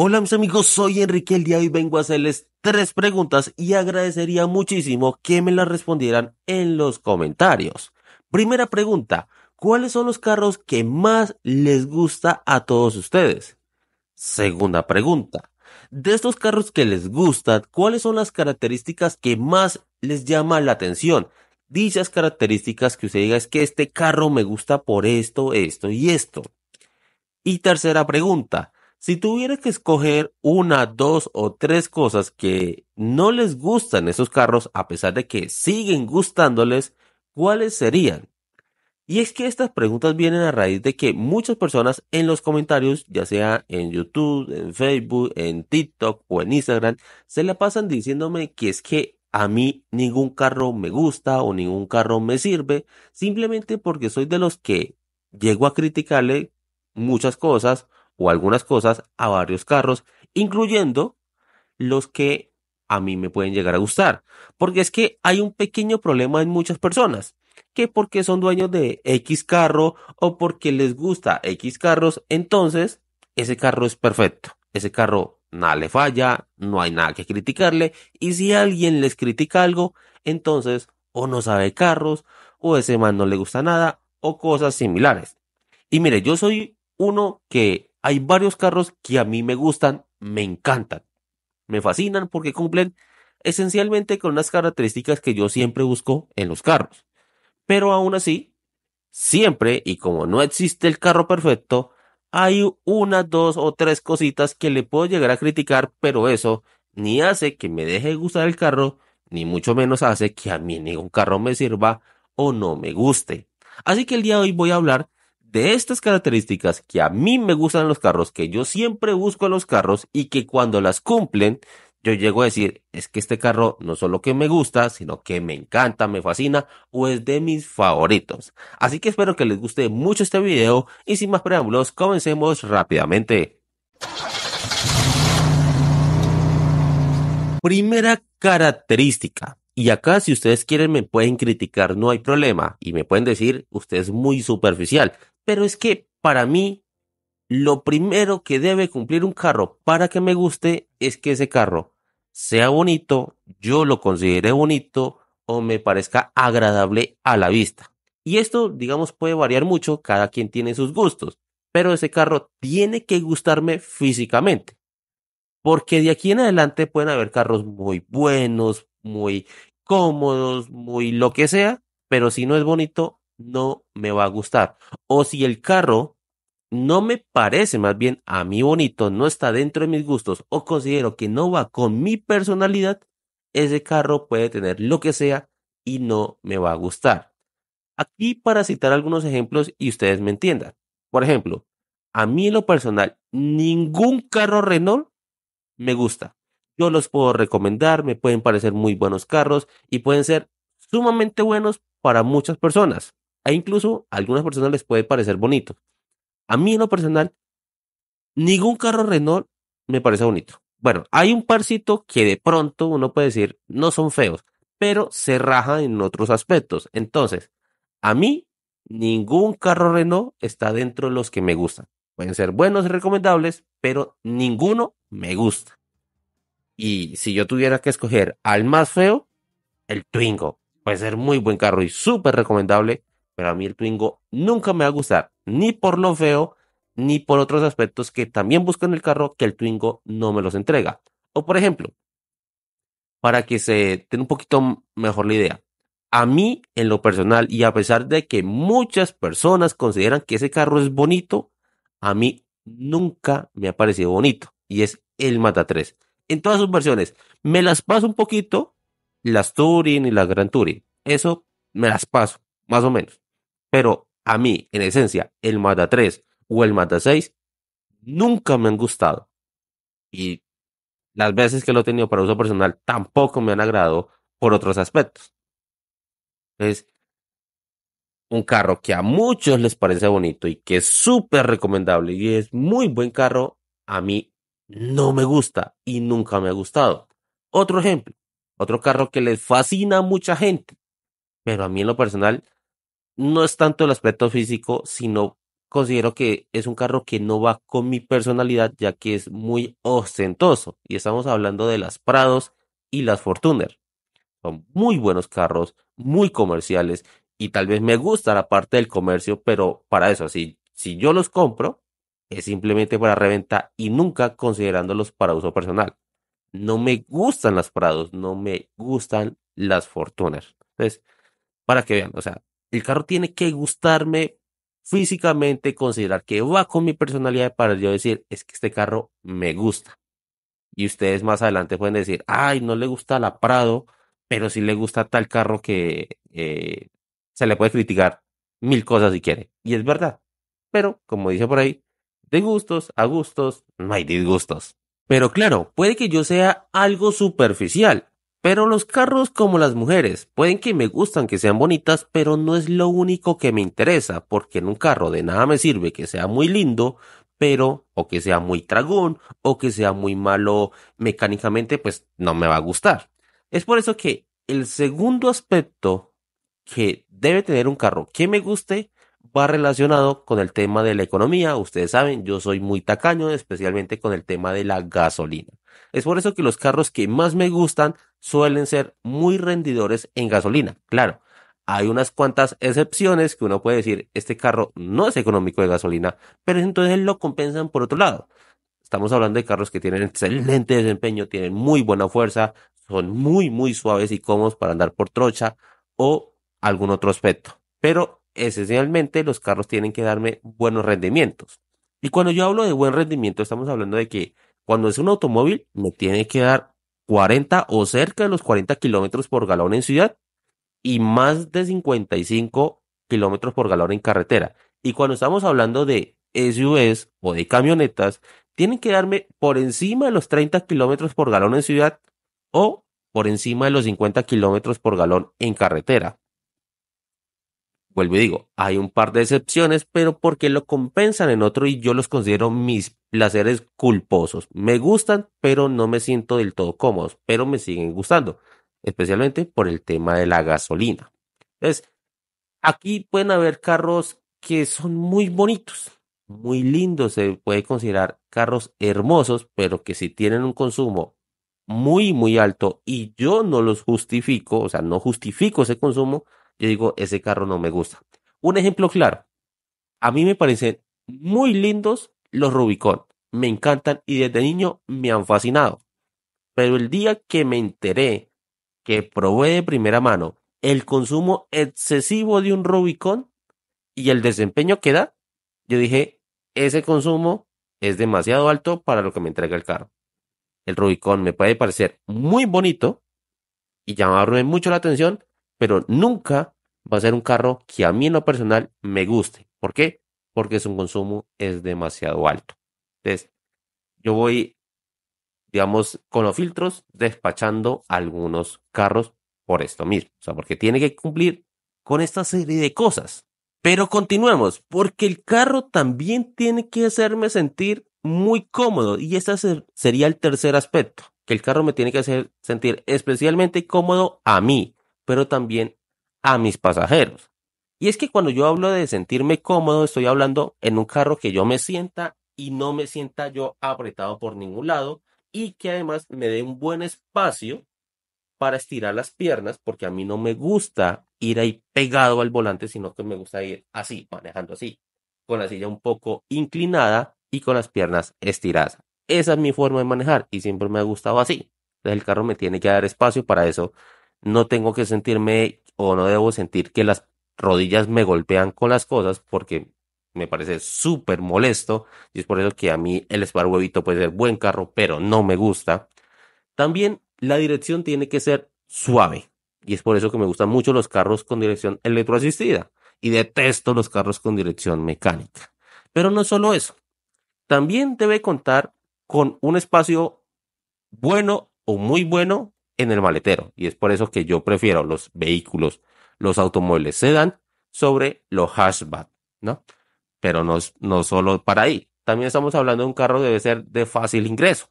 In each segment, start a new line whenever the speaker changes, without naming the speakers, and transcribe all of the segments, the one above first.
Hola mis amigos, soy Enrique. El día de hoy vengo a hacerles tres preguntas y agradecería muchísimo que me las respondieran en los comentarios. Primera pregunta, ¿cuáles son los carros que más les gusta a todos ustedes? Segunda pregunta, de estos carros que les gustan, ¿cuáles son las características que más les llama la atención? Dichas características que usted diga es que este carro me gusta por esto, esto y esto. Y tercera pregunta, si tuvieras que escoger una, dos o tres cosas que no les gustan esos carros, a pesar de que siguen gustándoles, ¿cuáles serían? Y es que estas preguntas vienen a raíz de que muchas personas en los comentarios, ya sea en YouTube, en Facebook, en TikTok o en Instagram, se la pasan diciéndome que es que a mí ningún carro me gusta o ningún carro me sirve, simplemente porque soy de los que llego a criticarle muchas cosas o algunas cosas a varios carros, incluyendo los que a mí me pueden llegar a gustar. Porque es que hay un pequeño problema en muchas personas, que porque son dueños de X carro o porque les gusta X carros, entonces ese carro es perfecto. Ese carro nada le falla, no hay nada que criticarle, y si alguien les critica algo, entonces o no sabe carros, o ese man no le gusta nada, o cosas similares. Y mire, yo soy uno que hay varios carros que a mí me gustan, me encantan. Me fascinan porque cumplen esencialmente con las características que yo siempre busco en los carros. Pero aún así, siempre y como no existe el carro perfecto, hay una, dos o tres cositas que le puedo llegar a criticar, pero eso ni hace que me deje gustar el carro, ni mucho menos hace que a mí ningún carro me sirva o no me guste. Así que el día de hoy voy a hablar de estas características que a mí me gustan los carros, que yo siempre busco en los carros y que cuando las cumplen, yo llego a decir, es que este carro no solo que me gusta, sino que me encanta, me fascina o es de mis favoritos. Así que espero que les guste mucho este video y sin más preámbulos, comencemos rápidamente. Primera característica. Y acá si ustedes quieren me pueden criticar, no hay problema. Y me pueden decir, usted es muy superficial. Pero es que para mí, lo primero que debe cumplir un carro para que me guste es que ese carro sea bonito, yo lo considere bonito o me parezca agradable a la vista. Y esto, digamos, puede variar mucho, cada quien tiene sus gustos, pero ese carro tiene que gustarme físicamente. Porque de aquí en adelante pueden haber carros muy buenos, muy cómodos, muy lo que sea, pero si no es bonito, no me va a gustar. O si el carro no me parece más bien a mí bonito, no está dentro de mis gustos o considero que no va con mi personalidad, ese carro puede tener lo que sea y no me va a gustar. Aquí para citar algunos ejemplos y ustedes me entiendan. Por ejemplo, a mí en lo personal, ningún carro Renault me gusta. Yo los puedo recomendar, me pueden parecer muy buenos carros y pueden ser sumamente buenos para muchas personas. E incluso a algunas personas les puede parecer bonito. A mí en lo personal, ningún carro Renault me parece bonito. Bueno, hay un parcito que de pronto uno puede decir, no son feos, pero se raja en otros aspectos. Entonces, a mí, ningún carro Renault está dentro de los que me gustan. Pueden ser buenos y recomendables, pero ninguno me gusta. Y si yo tuviera que escoger al más feo, el Twingo. Puede ser muy buen carro y súper recomendable, pero a mí el Twingo nunca me va a gustar, ni por lo feo, ni por otros aspectos que también buscan el carro que el Twingo no me los entrega. O por ejemplo, para que se tenga un poquito mejor la idea, a mí en lo personal y a pesar de que muchas personas consideran que ese carro es bonito, a mí nunca me ha parecido bonito y es el Mata 3. En todas sus versiones, me las paso un poquito, las Touring y las Gran Touring. Eso me las paso, más o menos. Pero a mí, en esencia, el Mata 3 o el Mata 6 nunca me han gustado. Y las veces que lo he tenido para uso personal tampoco me han agradado por otros aspectos. Es un carro que a muchos les parece bonito y que es súper recomendable y es muy buen carro, a mí no me gusta y nunca me ha gustado. Otro ejemplo, otro carro que les fascina a mucha gente, pero a mí en lo personal no es tanto el aspecto físico, sino considero que es un carro que no va con mi personalidad, ya que es muy ostentoso. Y estamos hablando de las Prados y las Fortuner. Son muy buenos carros, muy comerciales, y tal vez me gusta la parte del comercio, pero para eso, si, si yo los compro, es simplemente para reventa y nunca considerándolos para uso personal. No me gustan las Prados, no me gustan las Fortuner. Entonces, para que vean, o sea, el carro tiene que gustarme físicamente, considerar que va con mi personalidad para yo decir, es que este carro me gusta. Y ustedes más adelante pueden decir, ay, no le gusta la Prado, pero sí le gusta tal carro que eh, se le puede criticar mil cosas si quiere. Y es verdad. Pero, como dice por ahí, de gustos a gustos, no hay disgustos. Pero claro, puede que yo sea algo superficial, pero los carros como las mujeres, pueden que me gustan que sean bonitas, pero no es lo único que me interesa, porque en un carro de nada me sirve que sea muy lindo, pero o que sea muy tragón o que sea muy malo mecánicamente, pues no me va a gustar. Es por eso que el segundo aspecto que debe tener un carro que me guste va relacionado con el tema de la economía. Ustedes saben, yo soy muy tacaño, especialmente con el tema de la gasolina. Es por eso que los carros que más me gustan suelen ser muy rendidores en gasolina. Claro, hay unas cuantas excepciones que uno puede decir, este carro no es económico de gasolina, pero entonces lo compensan por otro lado. Estamos hablando de carros que tienen excelente desempeño, tienen muy buena fuerza, son muy, muy suaves y cómodos para andar por trocha o algún otro aspecto. Pero esencialmente los carros tienen que darme buenos rendimientos. Y cuando yo hablo de buen rendimiento, estamos hablando de que cuando es un automóvil, me tiene que dar 40 o cerca de los 40 kilómetros por galón en ciudad y más de 55 kilómetros por galón en carretera. Y cuando estamos hablando de SUVs o de camionetas, tienen que darme por encima de los 30 kilómetros por galón en ciudad o por encima de los 50 kilómetros por galón en carretera vuelvo y digo, hay un par de excepciones, pero porque lo compensan en otro y yo los considero mis placeres culposos. Me gustan, pero no me siento del todo cómodos, pero me siguen gustando, especialmente por el tema de la gasolina. Entonces, aquí pueden haber carros que son muy bonitos, muy lindos, se puede considerar carros hermosos, pero que si tienen un consumo muy, muy alto y yo no los justifico, o sea, no justifico ese consumo, yo digo, ese carro no me gusta. Un ejemplo claro, a mí me parecen muy lindos los Rubicon, me encantan y desde niño me han fascinado. Pero el día que me enteré que probé de primera mano el consumo excesivo de un Rubicon y el desempeño que da, yo dije, ese consumo es demasiado alto para lo que me entrega el carro. El Rubicon me puede parecer muy bonito y llamarme mucho la atención, pero nunca va a ser un carro que a mí en lo personal me guste. ¿Por qué? Porque su consumo es demasiado alto. Entonces, yo voy, digamos, con los filtros despachando algunos carros por esto mismo. O sea, porque tiene que cumplir con esta serie de cosas. Pero continuemos, porque el carro también tiene que hacerme sentir muy cómodo y este sería el tercer aspecto, que el carro me tiene que hacer sentir especialmente cómodo a mí, pero también a mis pasajeros. Y es que cuando yo hablo de sentirme cómodo, estoy hablando en un carro que yo me sienta y no me sienta yo apretado por ningún lado y que además me dé un buen espacio para estirar las piernas, porque a mí no me gusta ir ahí pegado al volante, sino que me gusta ir así, manejando así, con la silla un poco inclinada y con las piernas estiradas. Esa es mi forma de manejar y siempre me ha gustado así. Entonces el carro me tiene que dar espacio para eso no tengo que sentirme o no debo sentir que las rodillas me golpean con las cosas porque me parece súper molesto y es por eso que a mí el Spar puede ser buen carro, pero no me gusta. También la dirección tiene que ser suave y es por eso que me gustan mucho los carros con dirección electroasistida y detesto los carros con dirección mecánica. Pero no solo eso, también debe contar con un espacio bueno o muy bueno en el maletero. Y es por eso que yo prefiero los vehículos, los automóviles sedan sobre los hatchback, ¿no? Pero no, no solo para ahí. También estamos hablando de un carro debe ser de fácil ingreso.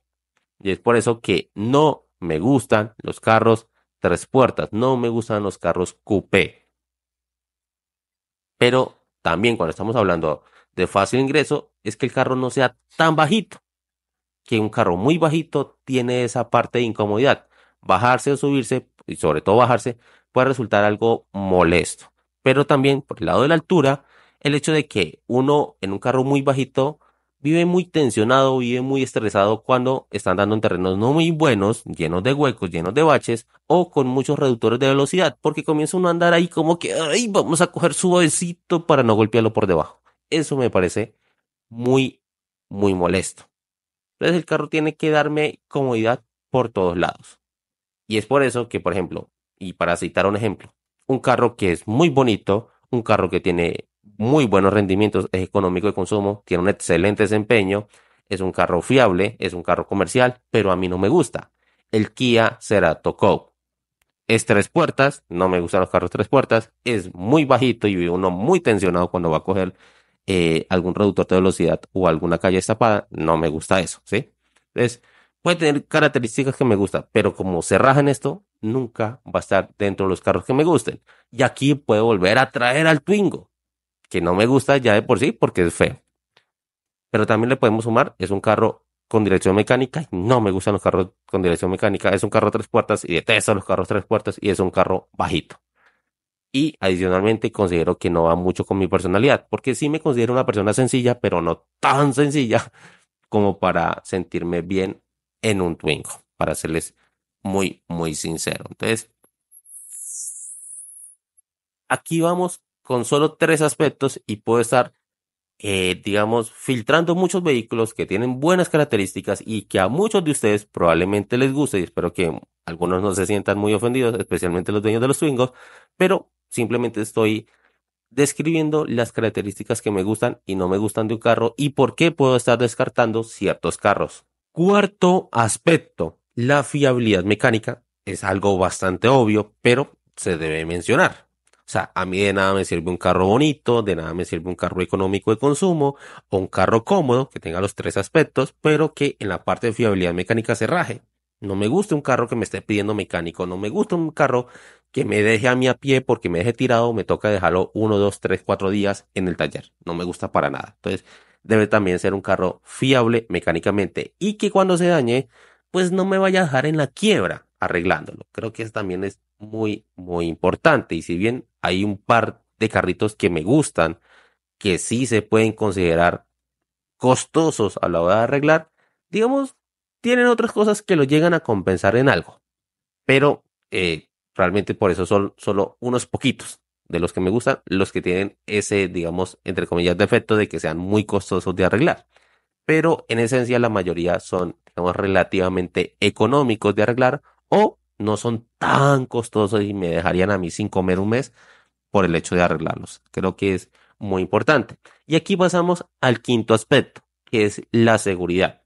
Y es por eso que no me gustan los carros tres puertas, no me gustan los carros coupé. Pero también cuando estamos hablando de fácil ingreso, es que el carro no sea tan bajito. Que un carro muy bajito tiene esa parte de incomodidad bajarse o subirse, y sobre todo bajarse, puede resultar algo molesto. Pero también, por el lado de la altura, el hecho de que uno en un carro muy bajito vive muy tensionado, vive muy estresado cuando está andando en terrenos no muy buenos, llenos de huecos, llenos de baches o con muchos reductores de velocidad, porque comienza uno a andar ahí como que, ay, vamos a coger suavecito para no golpearlo por debajo. Eso me parece muy, muy molesto. Entonces el carro tiene que darme comodidad por todos lados. Y es por eso que, por ejemplo, y para citar un ejemplo, un carro que es muy bonito, un carro que tiene muy buenos rendimientos, es económico de consumo, tiene un excelente desempeño, es un carro fiable, es un carro comercial, pero a mí no me gusta. El Kia Cerato Coupe es tres puertas, no me gustan los carros tres puertas, es muy bajito y uno muy tensionado cuando va a coger eh, algún reductor de velocidad o alguna calle estapada, no me gusta eso, ¿sí? Entonces, puede tener características que me gustan, pero como se raja en esto, nunca va a estar dentro de los carros que me gusten. Y aquí puedo volver a traer al Twingo, que no me gusta ya de por sí porque es feo. Pero también le podemos sumar, es un carro con dirección mecánica y no me gustan los carros con dirección mecánica. Es un carro tres puertas y detesto los carros tres puertas y es un carro bajito. Y adicionalmente considero que no va mucho con mi personalidad, porque sí me considero una persona sencilla, pero no tan sencilla como para sentirme bien en un Twingo, para serles muy, muy sincero. Entonces, aquí vamos con solo tres aspectos y puedo estar, eh, digamos, filtrando muchos vehículos que tienen buenas características y que a muchos de ustedes probablemente les guste y espero que algunos no se sientan muy ofendidos, especialmente los dueños de los Twingos, pero simplemente estoy describiendo las características que me gustan y no me gustan de un carro y por qué puedo estar descartando ciertos carros. Cuarto aspecto, la fiabilidad mecánica es algo bastante obvio, pero se debe mencionar. O sea, a mí de nada me sirve un carro bonito, de nada me sirve un carro económico de consumo o un carro cómodo que tenga los tres aspectos, pero que en la parte de fiabilidad mecánica se raje. No me gusta un carro que me esté pidiendo mecánico, no me gusta un carro que me deje a mí a pie porque me deje tirado, me toca dejarlo uno, dos, tres, cuatro días en el taller. No me gusta para nada. Entonces, debe también ser un carro fiable mecánicamente y que cuando se dañe, pues no me vaya a dejar en la quiebra arreglándolo. Creo que eso también es muy, muy importante. Y si bien hay un par de carritos que me gustan, que sí se pueden considerar costosos a la hora de arreglar, digamos, tienen otras cosas que lo llegan a compensar en algo. Pero eh, realmente por eso son solo unos poquitos de los que me gustan, los que tienen ese, digamos, entre comillas, defecto de que sean muy costosos de arreglar. Pero en esencia la mayoría son, digamos, relativamente económicos de arreglar o no son tan costosos y me dejarían a mí sin comer un mes por el hecho de arreglarlos. Creo que es muy importante. Y aquí pasamos al quinto aspecto, que es la seguridad.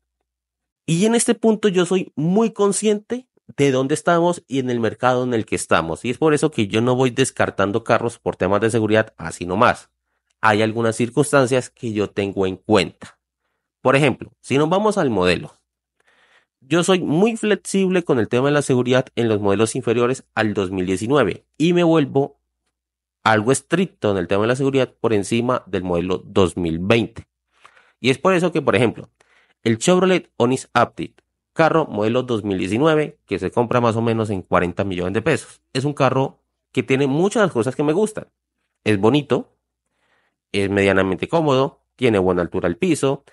Y en este punto yo soy muy consciente de dónde estamos y en el mercado en el que estamos. Y es por eso que yo no voy descartando carros por temas de seguridad así nomás. Hay algunas circunstancias que yo tengo en cuenta. Por ejemplo, si nos vamos al modelo, yo soy muy flexible con el tema de la seguridad en los modelos inferiores al 2019 y me vuelvo algo estricto en el tema de la seguridad por encima del modelo 2020. Y es por eso que, por ejemplo, el Chevrolet Onix Update carro modelo 2019 que se compra más o menos en 40 millones de pesos. Es un carro que tiene muchas cosas que me gustan. Es bonito, es medianamente cómodo, tiene buena altura al piso,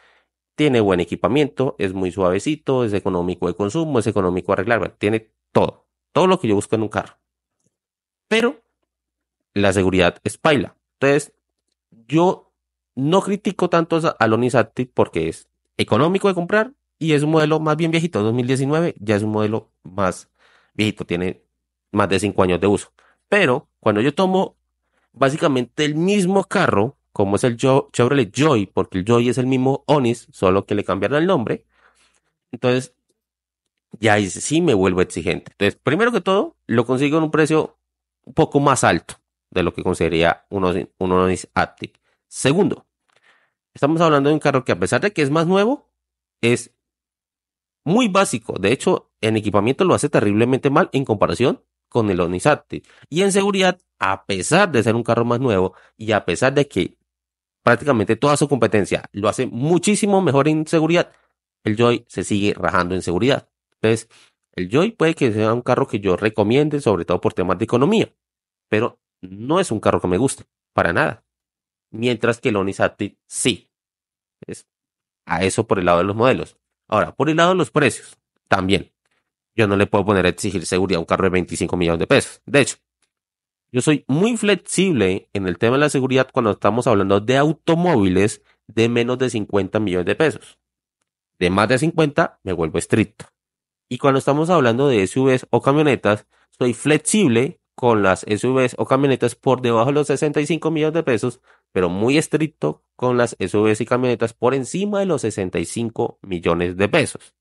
tiene buen equipamiento, es muy suavecito, es económico de consumo, es económico arreglar, tiene todo, todo lo que yo busco en un carro. Pero la seguridad es paila. Entonces, yo no critico tanto a Lonisati porque es económico de comprar y es un modelo más bien viejito, 2019 ya es un modelo más viejito, tiene más de 5 años de uso. Pero cuando yo tomo básicamente el mismo carro, como es el Chevrolet Joy, porque el Joy es el mismo Onis, solo que le cambiaron el nombre, entonces ya sí me vuelvo exigente. Entonces, primero que todo, lo consigo en un precio un poco más alto de lo que conseguiría un Onis, aptic Segundo, estamos hablando de un carro que a pesar de que es más nuevo, es muy básico. De hecho, en equipamiento lo hace terriblemente mal en comparación con el Onisati. Y en seguridad, a pesar de ser un carro más nuevo y a pesar de que prácticamente toda su competencia lo hace muchísimo mejor en seguridad, el Joy se sigue rajando en seguridad. Entonces, el Joy puede que sea un carro que yo recomiende, sobre todo por temas de economía, pero no es un carro que me guste, para nada. Mientras que el Onisati sí. Es a eso por el lado de los modelos. Ahora, por el lado de los precios, también. Yo no le puedo poner a exigir seguridad a un carro de 25 millones de pesos. De hecho, yo soy muy flexible en el tema de la seguridad cuando estamos hablando de automóviles de menos de 50 millones de pesos. De más de 50 me vuelvo estricto. Y cuando estamos hablando de SUVs o camionetas, soy flexible con las SUVs o camionetas por debajo de los 65 millones de pesos pero muy estricto con las SUVs y camionetas por encima de los 65 millones de pesos.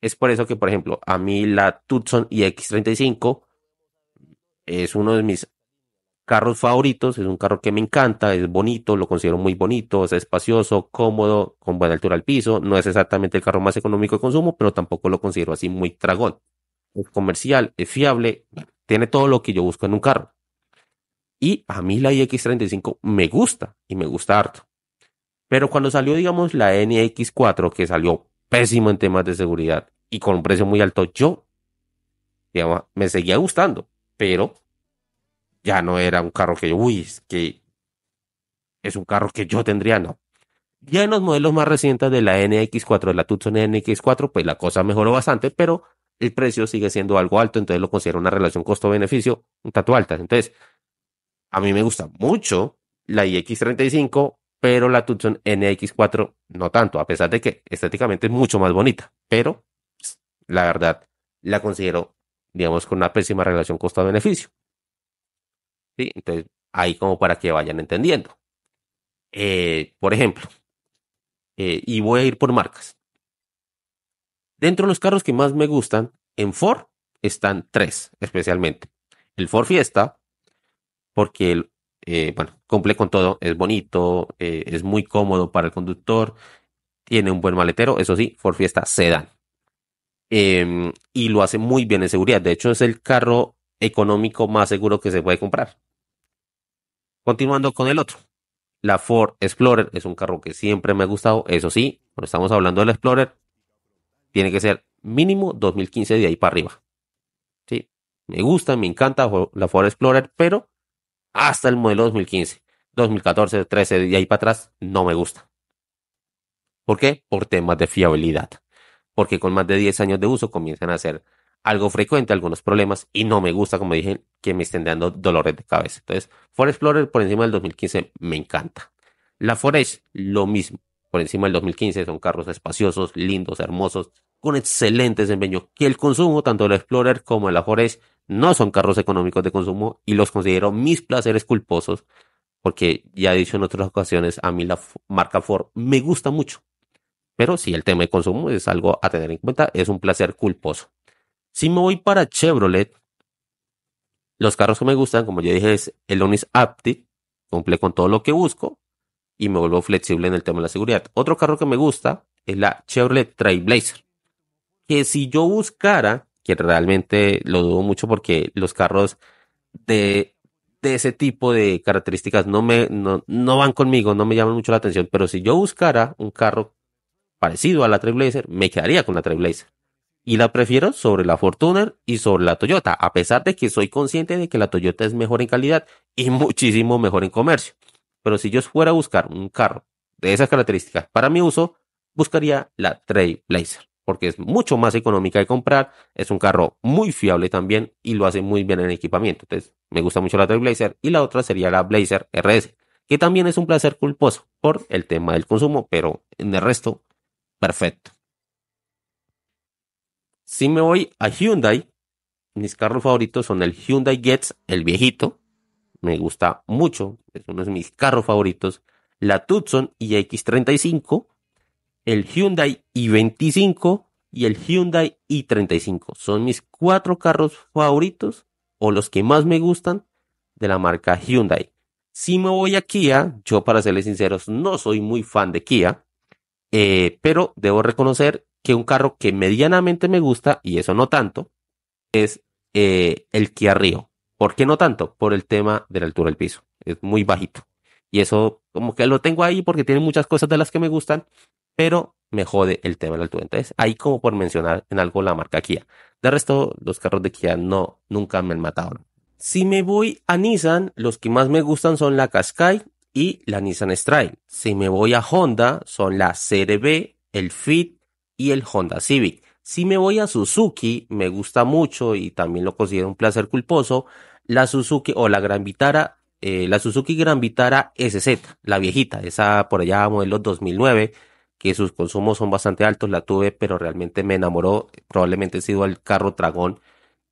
Es por eso que, por ejemplo, a mí la Tucson x 35 es uno de mis carros favoritos, es un carro que me encanta, es bonito, lo considero muy bonito, es espacioso, cómodo, con buena altura al piso, no es exactamente el carro más económico de consumo, pero tampoco lo considero así muy tragón. Es comercial, es fiable, tiene todo lo que yo busco en un carro. Y a mí la iX35 me gusta y me gusta harto. Pero cuando salió, digamos, la NX4, que salió pésimo en temas de seguridad y con un precio muy alto, yo, digamos, me seguía gustando, pero ya no era un carro que yo, uy, es que es un carro que yo tendría, no. Ya en los modelos más recientes de la NX4, de la Tucson NX4, pues la cosa mejoró bastante, pero el precio sigue siendo algo alto, entonces lo considero una relación costo-beneficio un tanto alta. Entonces, a mí me gusta mucho la iX35, pero la Tucson NX4 no tanto, a pesar de que estéticamente es mucho más bonita. Pero pues, la verdad, la considero, digamos, con una pésima relación costo-beneficio. ¿Sí? Entonces, ahí como para que vayan entendiendo. Eh, por ejemplo, eh, y voy a ir por marcas. Dentro de los carros que más me gustan, en Ford están tres especialmente. El Ford Fiesta, porque eh, bueno, cumple con todo, es bonito, eh, es muy cómodo para el conductor, tiene un buen maletero, eso sí, Ford Fiesta Sedan. Eh, y lo hace muy bien en seguridad, de hecho es el carro económico más seguro que se puede comprar. Continuando con el otro, la Ford Explorer es un carro que siempre me ha gustado, eso sí, cuando estamos hablando del Explorer, tiene que ser mínimo 2015 de ahí para arriba. Sí, me gusta, me encanta la Ford Explorer, pero hasta el modelo 2015, 2014, 13 y ahí para atrás no me gusta. ¿Por qué? Por temas de fiabilidad. Porque con más de 10 años de uso comienzan a ser algo frecuente algunos problemas y no me gusta, como dije, que me estén dando dolores de cabeza. Entonces, Ford Explorer por encima del 2015 me encanta. La Forest, lo mismo. Por encima del 2015 son carros espaciosos, lindos, hermosos, con excelente desempeño. Que el consumo tanto del Explorer como de la Forest no son carros económicos de consumo y los considero mis placeres culposos porque ya he dicho en otras ocasiones, a mí la marca Ford me gusta mucho. Pero si el tema de consumo es algo a tener en cuenta, es un placer culposo. Si me voy para Chevrolet, los carros que me gustan, como ya dije, es el Onis Apti, cumple con todo lo que busco y me vuelvo flexible en el tema de la seguridad. Otro carro que me gusta es la Chevrolet Trailblazer, que si yo buscara que realmente lo dudo mucho porque los carros de, de ese tipo de características no me no, no, van conmigo, no me llaman mucho la atención, pero si yo buscara un carro parecido a la Trailblazer, me quedaría con la Trailblazer. Y la prefiero sobre la Fortuner y sobre la Toyota, a pesar de que soy consciente de que la Toyota es mejor en calidad y muchísimo mejor en comercio. Pero si yo fuera a buscar un carro de esas características para mi uso, buscaría la Trailblazer porque es mucho más económica de comprar, es un carro muy fiable también y lo hace muy bien en equipamiento. Entonces, me gusta mucho la Trailblazer y la otra sería la Blazer RS, que también es un placer culposo por el tema del consumo, pero en el resto, perfecto. Si me voy a Hyundai, mis carros favoritos son el Hyundai Gets, el viejito, me gusta mucho, es uno de mis carros favoritos, la Tucson iX35, el Hyundai i25 y el Hyundai i35. Son mis cuatro carros favoritos o los que más me gustan de la marca Hyundai. Si me voy a Kia, yo para serles sinceros no soy muy fan de Kia, eh, pero debo reconocer que un carro que medianamente me gusta, y eso no tanto, es eh, el Kia Rio. ¿Por qué no tanto? Por el tema de la altura del piso. Es muy bajito. Y eso como que lo tengo ahí porque tiene muchas cosas de las que me gustan, pero me jode el tema del la altura. Entonces, ahí como por mencionar en algo la marca Kia. De resto, los carros de Kia no, nunca me han matado Si me voy a Nissan, los que más me gustan son la Qashqai y la Nissan Strike. Si me voy a Honda, son la CRB, el Fit y el Honda Civic. Si me voy a Suzuki, me gusta mucho y también lo considero un placer culposo, la Suzuki o la Gran Vitara, eh, la Suzuki Gran Vitara SZ, la viejita, esa por allá modelo 2009 que sus consumos son bastante altos, la tuve, pero realmente me enamoró. Probablemente ha sido el carro dragón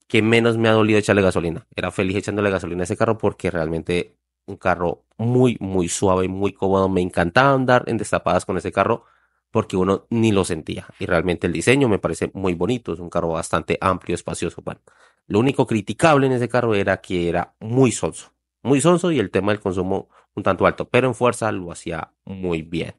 que menos me ha dolido echarle gasolina. Era feliz echándole gasolina a ese carro porque realmente un carro muy, muy suave, y muy cómodo. Me encantaba andar en destapadas con ese carro porque uno ni lo sentía. Y realmente el diseño me parece muy bonito. Es un carro bastante amplio, espacioso. Bueno, lo único criticable en ese carro era que era muy sonso. Muy sonso y el tema del consumo un tanto alto. Pero en fuerza lo hacía muy bien.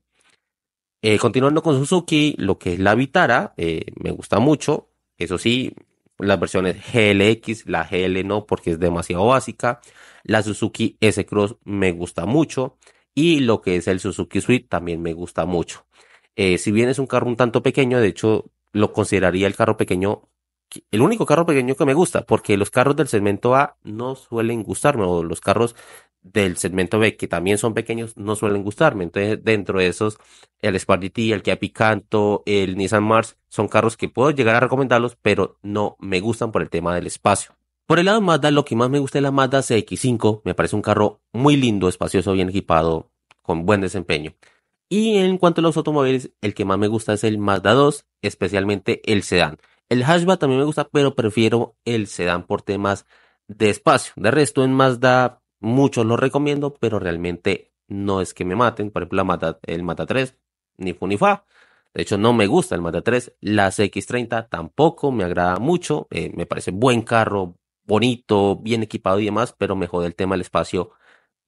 Eh, continuando con Suzuki, lo que es la Vitara, eh, me gusta mucho. Eso sí, las versiones GLX, la GL no, porque es demasiado básica. La Suzuki S-Cross me gusta mucho. Y lo que es el Suzuki Suite también me gusta mucho. Eh, si bien es un carro un tanto pequeño, de hecho, lo consideraría el carro pequeño, el único carro pequeño que me gusta, porque los carros del segmento A no suelen gustarme, o los carros del segmento B, que también son pequeños, no suelen gustarme. Entonces, dentro de esos, el T. el Kia Picanto, el Nissan Mars, son carros que puedo llegar a recomendarlos, pero no me gustan por el tema del espacio. Por el lado de Mazda, lo que más me gusta es la Mazda CX5. Me parece un carro muy lindo, espacioso, bien equipado, con buen desempeño. Y en cuanto a los automóviles, el que más me gusta es el Mazda 2, especialmente el sedán. El hatchback también me gusta, pero prefiero el sedán por temas de espacio. De resto, en Mazda Muchos los recomiendo, pero realmente no es que me maten. Por ejemplo, el Mata 3, ni fu ni fa. De hecho, no me gusta el Mata 3. Las X30 tampoco me agrada mucho. Eh, me parece buen carro, bonito, bien equipado y demás, pero me jode el tema del espacio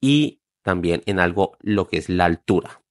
y también en algo lo que es la altura.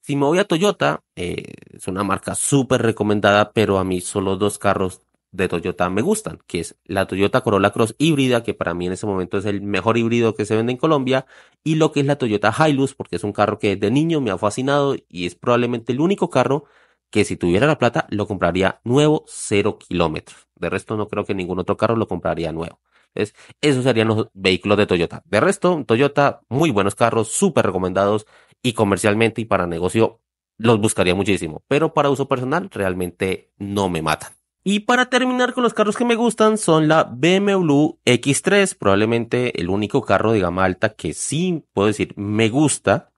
Si me voy a Toyota, eh, es una marca súper recomendada, pero a mí solo dos carros de Toyota me gustan, que es la Toyota Corolla Cross híbrida, que para mí en ese momento es el mejor híbrido que se vende en Colombia, y lo que es la Toyota Hilux, porque es un carro que desde niño me ha fascinado y es probablemente el único carro que si tuviera la plata lo compraría nuevo, cero kilómetros. De resto no creo que ningún otro carro lo compraría nuevo. es esos serían los vehículos de Toyota. De resto, Toyota, muy buenos carros, súper recomendados y comercialmente y para negocio los buscaría muchísimo, pero para uso personal realmente no me matan. Y para terminar con los carros que me gustan son la BMW X3, probablemente el único carro de gama alta que sí puedo decir me gusta.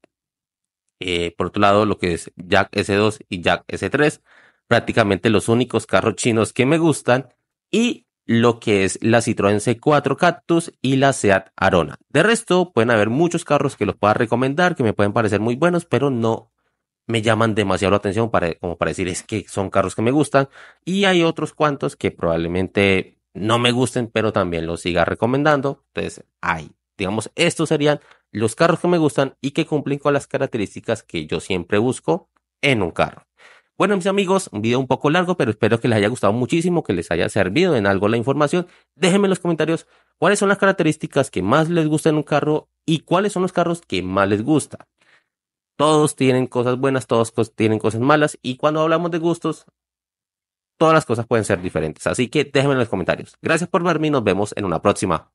Eh, por otro lado, lo que es Jack S2 y Jack S3, prácticamente los únicos carros chinos que me gustan. Y lo que es la Citroën C4 Cactus y la Seat Arona. De resto, pueden haber muchos carros que los pueda recomendar, que me pueden parecer muy buenos, pero no me llaman demasiado la atención para, como para decir es que son carros que me gustan y hay otros cuantos que probablemente no me gusten, pero también los siga recomendando. Entonces, hay, digamos, estos serían los carros que me gustan y que cumplen con las características que yo siempre busco en un carro. Bueno, mis amigos, un video un poco largo, pero espero que les haya gustado muchísimo, que les haya servido en algo la información. Déjenme en los comentarios cuáles son las características que más les gusta en un carro y cuáles son los carros que más les gusta. Todos tienen cosas buenas, todos tienen cosas malas y cuando hablamos de gustos, todas las cosas pueden ser diferentes. Así que déjenme en los comentarios. Gracias por verme y nos vemos en una próxima.